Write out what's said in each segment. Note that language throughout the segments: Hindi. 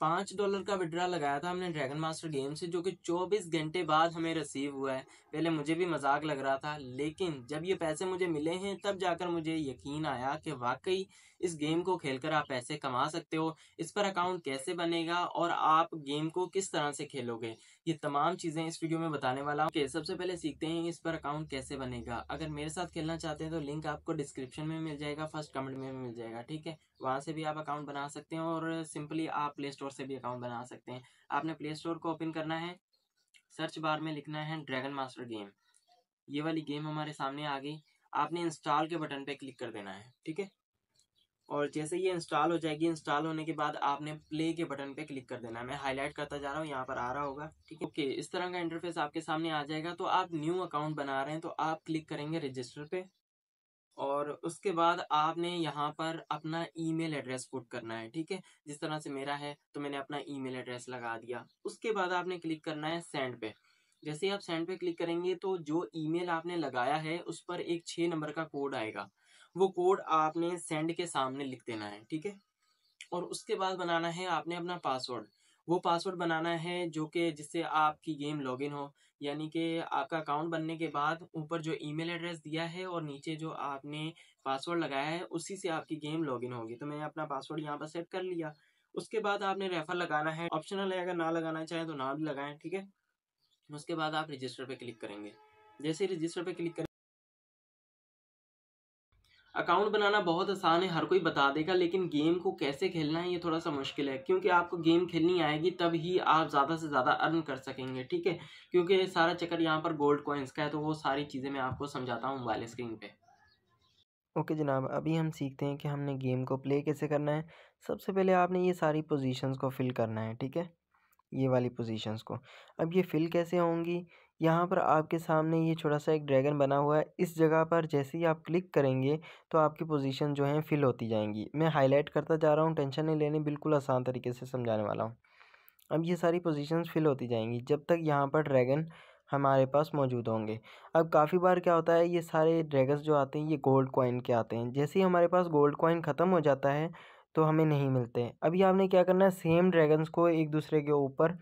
पाँच डॉलर का विड्रा लगाया था हमने ड्रैगन मास्टर गेम से जो कि चौबीस घंटे बाद हमें रिसीव हुआ है पहले मुझे भी मजाक लग रहा था लेकिन जब ये पैसे मुझे मिले हैं तब जाकर मुझे यकीन आया कि वाकई इस गेम को खेलकर आप पैसे कमा सकते हो इस पर अकाउंट कैसे बनेगा और आप गेम को किस तरह से खेलोगे ये तमाम चीज़ें इस वीडियो में बताने वाला हूँ सबसे पहले सीखते हैं इस पर अकाउंट कैसे बनेगा अगर मेरे साथ खेलना चाहते हैं तो लिंक आपको डिस्क्रिप्शन में मिल जाएगा फर्स्ट कमेंट में मिल जाएगा ठीक है वहाँ से भी आप अकाउंट बना सकते हैं और सिंपली आप प्ले स्टोर स्टोर से भी अकाउंट बना सकते हैं आपने प्ले स्टोर को ओपन करना है सर्च बार में लिखना है ड्रैगन मास्टर गेम ये वाली गेम हमारे सामने आ गई आपने इंस्टॉल के बटन पे क्लिक कर देना है ठीक है और जैसे ये इंस्टॉल हो जाएगी इंस्टॉल होने के बाद आपने प्ले के बटन पे क्लिक कर देना है मैं हाईलाइट करता जा रहा हूँ यहाँ पर आ रहा होगा ठीक है ओके इस तरह का इंटरफेस आपके सामने आ जाएगा तो आप न्यू अकाउंट बना रहे हैं तो आप क्लिक करेंगे रजिस्टर पे और उसके बाद आपने यहाँ पर अपना ईमेल एड्रेस पुट करना है ठीक है जिस तरह से मेरा है तो मैंने अपना ईमेल एड्रेस लगा दिया उसके बाद आपने क्लिक करना है सेंड पे जैसे आप सेंड पे क्लिक करेंगे तो जो ईमेल आपने लगाया है उस पर एक छः नंबर का कोड आएगा वो कोड आपने सेंड के सामने लिख देना है ठीक है और उसके बाद बनाना है आपने अपना पासवर्ड वो पासवर्ड बनाना है जो कि जिससे आपकी गेम लॉगिन हो यानी कि आपका अकाउंट बनने के बाद ऊपर जो ईमेल एड्रेस दिया है और नीचे जो आपने पासवर्ड लगाया है उसी से आपकी गेम लॉगिन होगी तो मैंने अपना पासवर्ड यहाँ पर सेट कर लिया उसके बाद आपने रेफर लगाना है ऑप्शनल है अगर ना लगाना चाहें तो ना भी लगाएं ठीक है उसके बाद आप रजिस्टर पर क्लिक करेंगे जैसे रजिस्टर पर क्लिक करें अकाउंट बनाना बहुत आसान है हर कोई बता देगा लेकिन गेम को कैसे खेलना है ये थोड़ा सा मुश्किल है क्योंकि आपको गेम खेलनी आएगी तब ही आप ज़्यादा से ज़्यादा अर्न कर सकेंगे ठीक है क्योंकि सारा चक्कर यहाँ पर गोल्ड कॉइन्स का है तो वो सारी चीज़ें मैं आपको समझाता हूँ मोबाइल स्क्रीन पर ओके okay जनाब अभी हम सीखते हैं कि हमने गेम को प्ले कैसे करना है सबसे पहले आपने ये सारी पोजीशंस को फिल करना है ठीक है ये वाली पोजीशंस को अब ये फिल कैसे होंगी यहाँ पर आपके सामने ये छोटा सा एक ड्रैगन बना हुआ है इस जगह पर जैसे ही आप क्लिक करेंगे तो आपकी पोजीशन जो है फिल होती जाएंगी मैं हाईलाइट करता जा रहा हूँ टेंशन नहीं लेने बिल्कुल आसान तरीके से समझाने वाला हूँ अब ये सारी पोजीशंस फिल होती जाएंगी जब तक यहाँ पर ड्रैगन हमारे पास मौजूद होंगे अब काफ़ी बार क्या होता है ये सारे ड्रैगन जो आते हैं ये गोल्ड कॉइन के आते हैं जैसे ही हमारे पास गोल्ड कॉइन ख़त्म हो जाता है तो हमें नहीं मिलते अभी आपने क्या करना है सेम ड्रैगन्स को एक दूसरे के ऊपर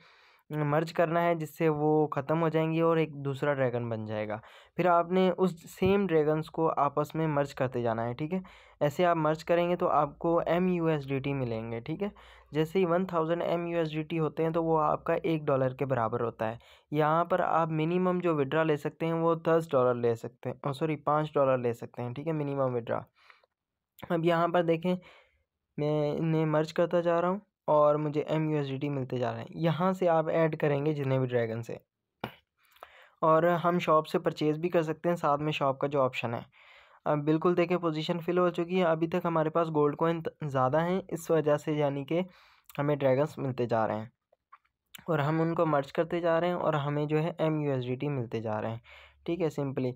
मर्ज करना है जिससे वो ख़त्म हो जाएंगी और एक दूसरा ड्रैगन बन जाएगा फिर आपने उस सेम ड्रैगन्स को आपस में मर्ज करते जाना है ठीक है ऐसे आप मर्ज करेंगे तो आपको M U S D T मिलेंगे ठीक है जैसे ही one thousand M U S D T होते हैं तो वो आपका एक डॉलर के बराबर होता है यहाँ पर आप मिनिमम जो विड्रा ले सकते हैं वो दस डॉलर ले सकते हैं सॉरी पाँच डॉलर ले सकते हैं ठीक है मिनिमम विड्रा अब यहाँ पर देखें मैं इन्हें मर्ज करता जा रहा हूँ और मुझे एम यू मिलते जा रहे हैं यहाँ से आप ऐड करेंगे जितने भी ड्रैगन से और हम शॉप से परचेज़ भी कर सकते हैं साथ में शॉप का जो ऑप्शन है अब बिल्कुल देखें पोजीशन फिल हो चुकी है अभी तक हमारे पास गोल्ड कोइन ज़्यादा हैं इस वजह से यानी कि हमें ड्रैगन्स मिलते जा रहे हैं और हम उनको मर्ज करते जा रहे हैं और हमें जो है एम यू मिलते जा रहे हैं ठीक है सिंपली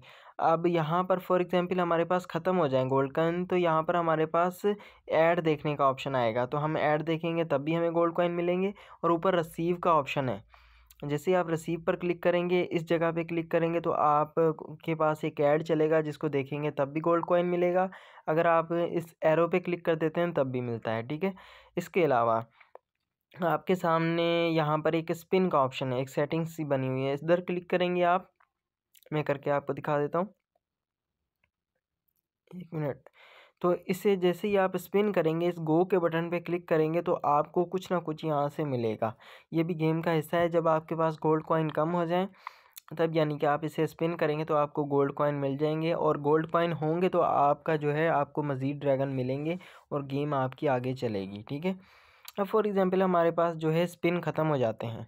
अब यहाँ पर फॉर एग्ज़ाम्पल हमारे पास ख़त्म हो जाए गोल्ड कॉइन तो यहाँ पर हमारे पास ऐड देखने का ऑप्शन आएगा तो हम ऐड देखेंगे तब भी हमें गोल्ड कॉइन मिलेंगे और ऊपर रसीव का ऑप्शन है जैसे आप रसीव पर क्लिक करेंगे इस जगह पे क्लिक करेंगे तो आप के पास एक ऐड चलेगा जिसको देखेंगे तब भी गोल्ड कॉइन मिलेगा अगर आप इस एरो पे क्लिक कर देते हैं तब भी मिलता है ठीक है इसके अलावा आपके सामने यहाँ पर एक स्पिन का ऑप्शन है एक सेटिंग्स सी बनी हुई है इधर क्लिक करेंगे आप मैं करके आपको दिखा देता हूँ एक मिनट तो इसे जैसे ही आप स्पिन करेंगे इस गो के बटन पे क्लिक करेंगे तो आपको कुछ ना कुछ यहाँ से मिलेगा ये भी गेम का हिस्सा है जब आपके पास गोल्ड कॉइन कम हो जाए तब यानी कि आप इसे स्पिन करेंगे तो आपको गोल्ड कॉइन मिल जाएंगे और गोल्ड कॉइन होंगे तो आपका जो है आपको मज़ीद ड्रैगन मिलेंगे और गेम आपकी आगे चलेगी ठीक है अब फॉर एग्ज़ाम्पल हमारे पास जो है स्पिन ख़त्म हो जाते हैं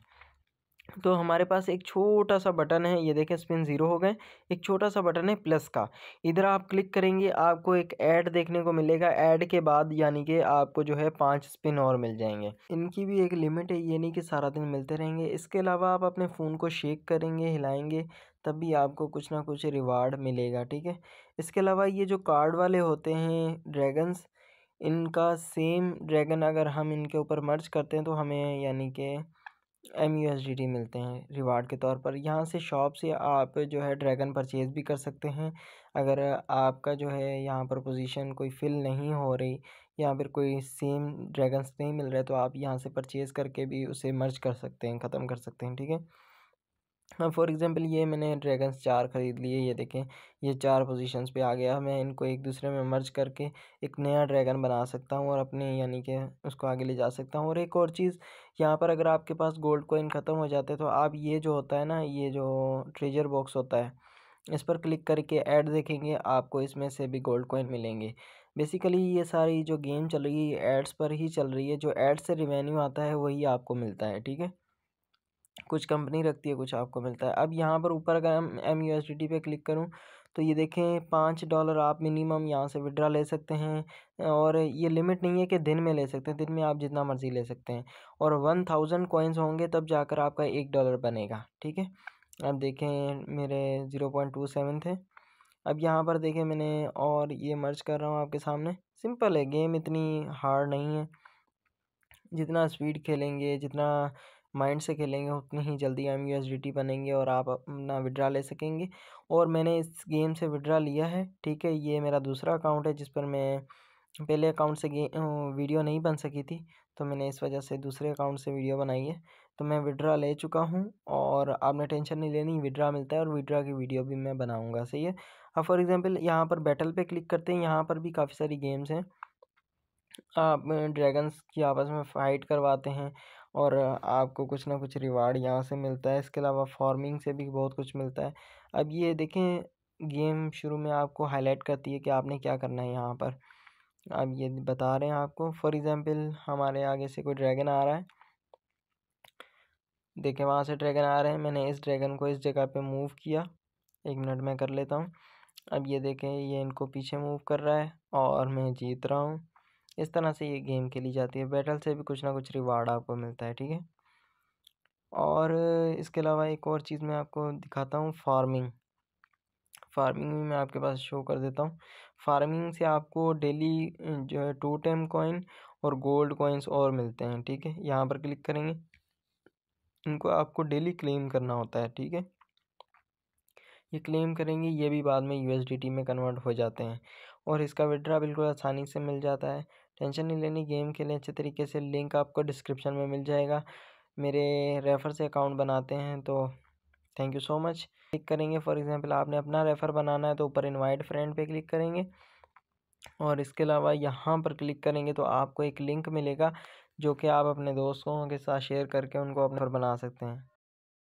तो हमारे पास एक छोटा सा बटन है ये देखें स्पिन ज़ीरो हो गए एक छोटा सा बटन है प्लस का इधर आप क्लिक करेंगे आपको एक ऐड देखने को मिलेगा ऐड के बाद यानी कि आपको जो है पांच स्पिन और मिल जाएंगे इनकी भी एक लिमिट है ये नहीं कि सारा दिन मिलते रहेंगे इसके अलावा आप अपने फ़ोन को शेक करेंगे हिलाएंगे तब भी आपको कुछ ना कुछ रिवार्ड मिलेगा ठीक है इसके अलावा ये जो कार्ड वाले होते हैं ड्रैगन्स इनका सेम ड्रैगन अगर हम इनके ऊपर मर्ज करते हैं तो हमें यानी कि M U S D T मिलते हैं रिवार्ड के तौर पर यहाँ से शॉप से आप जो है ड्रैगन परचेज़ भी कर सकते हैं अगर आपका जो है यहाँ पर पोजीशन कोई फिल नहीं हो रही या फिर कोई सेम ड्रैगन्स नहीं मिल रहे तो आप यहाँ से परचेज़ करके भी उसे मर्ज कर सकते हैं ख़त्म कर सकते हैं ठीक है फॉर हाँ, एग्ज़ाम्पल ये मैंने ड्रैगन्स चार ख़रीद लिए ये देखें ये चार पोजीशंस पे आ गया मैं इनको एक दूसरे में मर्ज करके एक नया ड्रैगन बना सकता हूँ और अपने यानी कि उसको आगे ले जा सकता हूँ और एक और चीज़ यहाँ पर अगर आपके पास गोल्ड कोइन ख़त्म हो जाते तो आप ये जो होता है ना ये जो ट्रेजर बॉक्स होता है इस पर क्लिक करके ऐड देखेंगे आपको इसमें से भी गोल्ड कोइन मिलेंगे बेसिकली ये सारी जो गेम चल रही है एड्स पर ही चल रही है जो एड्स से रिवेन्यू आता है वही आपको मिलता है ठीक है कुछ कंपनी रखती है कुछ आपको मिलता है अब यहाँ पर ऊपर अगर हम M U S D T पे क्लिक करूँ तो ये देखें पाँच डॉलर आप मिनिमम यहाँ से विड्रा ले सकते हैं और ये लिमिट नहीं है कि दिन में ले सकते हैं दिन में आप जितना मर्ज़ी ले सकते हैं और वन थाउजेंड कोइंस होंगे तब जाकर आपका एक डॉलर बनेगा ठीक है अब देखें मेरे ज़ीरो पॉइंट टू सेवन थे अब यहाँ पर देखें मैंने और ये मर्ज कर रहा हूँ आपके सामने सिंपल है गेम इतनी हार्ड नहीं है जितना स्पीड खेलेंगे जितना माइंड से खेलेंगे उतनी ही जल्दी M U S D T बनेंगे और आप अपना विड्रा ले सकेंगे और मैंने इस गेम से विड्रा लिया है ठीक है ये मेरा दूसरा अकाउंट है जिस पर मैं पहले अकाउंट से वीडियो नहीं बन सकी थी तो मैंने इस वजह से दूसरे अकाउंट से वीडियो बनाई है तो मैं विड्रा ले चुका हूँ और आपने टेंशन नहीं लेनी विड्रा मिलता है और विड्रा की वीडियो भी मैं बनाऊँगा सही है अब फॉर एग्ज़ाम्पल यहाँ पर बैटल पे क्लिक करते हैं यहाँ पर भी काफ़ी सारी गेम्स हैं आप ड्रैगन्स की आपस में फ़ाइट करवाते हैं और आपको कुछ ना कुछ रिवार्ड यहाँ से मिलता है इसके अलावा फार्मिंग से भी बहुत कुछ मिलता है अब ये देखें गेम शुरू में आपको हाईलाइट करती है कि आपने क्या करना है यहाँ पर अब ये बता रहे हैं आपको फॉर एग्ज़ाम्पल हमारे आगे से कोई ड्रैगन आ रहा है देखें वहाँ से ड्रैगन आ रहे हैं मैंने इस ड्रैगन को इस जगह पे मूव किया एक मिनट में कर लेता हूँ अब ये देखें ये इनको पीछे मूव कर रहा है और मैं जीत रहा हूँ इस तरह से ये गेम खेली जाती है बैटल से भी कुछ ना कुछ रिवार्ड आपको मिलता है ठीक है और इसके अलावा एक और चीज़ मैं आपको दिखाता हूँ फार्मिंग फार्मिंग भी मैं आपके पास शो कर देता हूँ फार्मिंग से आपको डेली जो है टू टेम कॉइन और गोल्ड कॉइन्स और मिलते हैं ठीक है यहाँ पर क्लिक करेंगे इनको आपको डेली क्लेम करना होता है ठीक है ये क्लेम करेंगे ये भी बाद में यू में कन्वर्ट हो जाते हैं और इसका विड्रा बिल्कुल आसानी से मिल जाता है टेंशन नहीं लेनी गेम खेलें अच्छे तरीके से लिंक आपको डिस्क्रिप्शन में मिल जाएगा मेरे रेफ़र से अकाउंट बनाते हैं तो thank you so much click करेंगे फॉर एग्जांपल आपने अपना रेफ़र बनाना है तो ऊपर इनवाइट फ्रेंड पे क्लिक करेंगे और इसके अलावा यहाँ पर क्लिक करेंगे तो आपको एक लिंक मिलेगा जो कि आप अपने दोस्तों के साथ शेयर करके उनको अपने बना सकते हैं